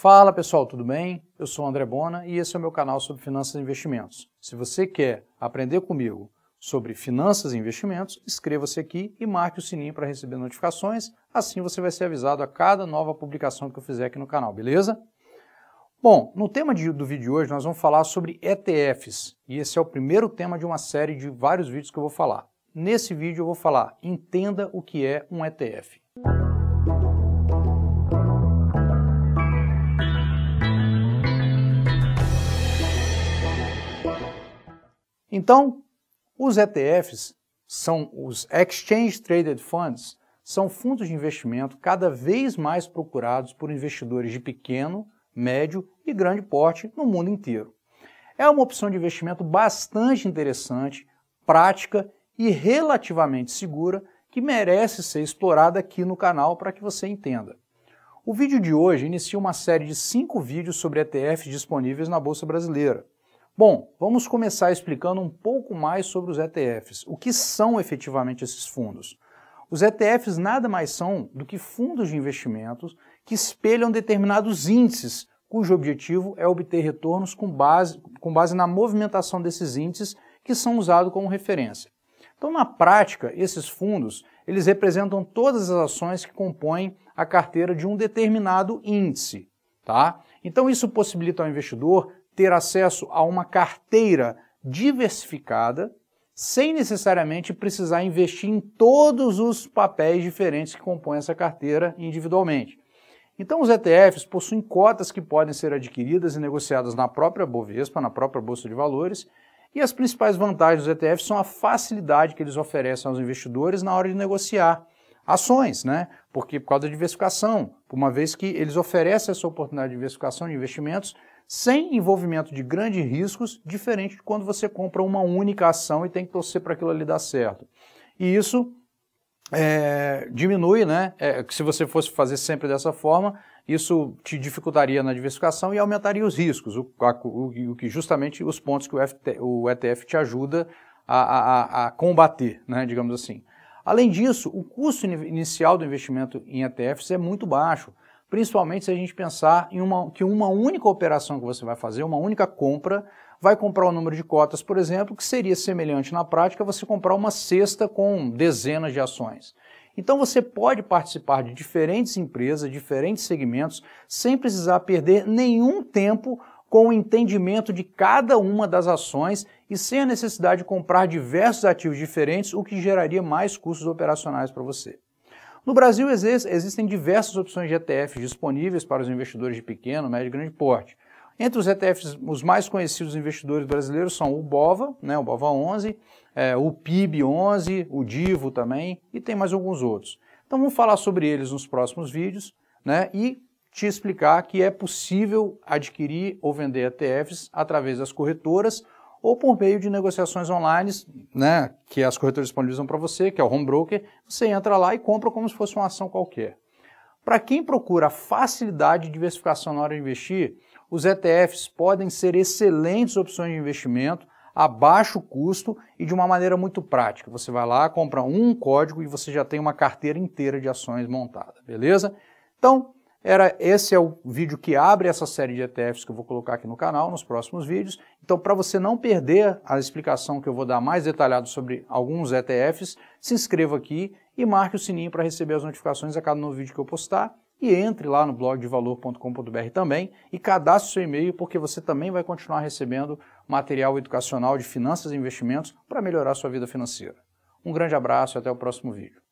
Fala pessoal, tudo bem? Eu sou André Bona e esse é o meu canal sobre finanças e investimentos. Se você quer aprender comigo sobre finanças e investimentos, inscreva-se aqui e marque o sininho para receber notificações, assim você vai ser avisado a cada nova publicação que eu fizer aqui no canal, beleza? Bom, no tema de, do vídeo de hoje nós vamos falar sobre ETFs e esse é o primeiro tema de uma série de vários vídeos que eu vou falar. Nesse vídeo eu vou falar, entenda o que é um ETF. Então, os ETFs são os Exchange Traded Funds, são fundos de investimento cada vez mais procurados por investidores de pequeno, médio e grande porte no mundo inteiro. É uma opção de investimento bastante interessante, prática e relativamente segura que merece ser explorada aqui no canal para que você entenda. O vídeo de hoje inicia uma série de cinco vídeos sobre ETFs disponíveis na Bolsa Brasileira. Bom, vamos começar explicando um pouco mais sobre os ETFs. O que são efetivamente esses fundos? Os ETFs nada mais são do que fundos de investimentos que espelham determinados índices, cujo objetivo é obter retornos com base, com base na movimentação desses índices que são usados como referência. Então, na prática, esses fundos, eles representam todas as ações que compõem a carteira de um determinado índice, tá? Então, isso possibilita ao investidor ter acesso a uma carteira diversificada, sem necessariamente precisar investir em todos os papéis diferentes que compõem essa carteira individualmente. Então, os ETFs possuem cotas que podem ser adquiridas e negociadas na própria Bovespa, na própria Bolsa de Valores, e as principais vantagens dos ETFs são a facilidade que eles oferecem aos investidores na hora de negociar ações, né? Porque por causa da diversificação, uma vez que eles oferecem essa oportunidade de diversificação de investimentos sem envolvimento de grandes riscos, diferente de quando você compra uma única ação e tem que torcer para aquilo ali dar certo. E isso é, diminui, né? É, se você fosse fazer sempre dessa forma, isso te dificultaria na diversificação e aumentaria os riscos, o, o, o que justamente os pontos que o, FT, o ETF te ajuda a, a, a, combater, né? digamos assim. Além disso, o custo inicial do investimento em ETFs é muito baixo principalmente se a gente pensar em uma, que uma única operação que você vai fazer, uma única compra, vai comprar o um número de cotas, por exemplo, que seria semelhante na prática você comprar uma cesta com dezenas de ações. Então você pode participar de diferentes empresas, diferentes segmentos, sem precisar perder nenhum tempo com o entendimento de cada uma das ações e sem a necessidade de comprar diversos ativos diferentes, o que geraria mais custos operacionais para você. No Brasil existem diversas opções de ETFs disponíveis para os investidores de pequeno, médio e grande porte. Entre os ETFs, os mais conhecidos investidores brasileiros são o BOVA, né, o BOVA 11, é, o PIB 11, o DIVO também e tem mais alguns outros. Então vamos falar sobre eles nos próximos vídeos né, e te explicar que é possível adquirir ou vender ETFs através das corretoras ou por meio de negociações online, né, que as corretoras disponibilizam para você, que é o home broker, você entra lá e compra como se fosse uma ação qualquer. Para quem procura facilidade e diversificação na hora de investir, os ETFs podem ser excelentes opções de investimento a baixo custo e de uma maneira muito prática. Você vai lá, compra um código e você já tem uma carteira inteira de ações montada, beleza? Então, era esse é o vídeo que abre essa série de ETFs que eu vou colocar aqui no canal nos próximos vídeos. Então, para você não perder a explicação que eu vou dar mais detalhado sobre alguns ETFs, se inscreva aqui e marque o sininho para receber as notificações a cada novo vídeo que eu postar. E entre lá no blog de valor.com.br também e cadastre seu e-mail, porque você também vai continuar recebendo material educacional de finanças e investimentos para melhorar sua vida financeira. Um grande abraço e até o próximo vídeo.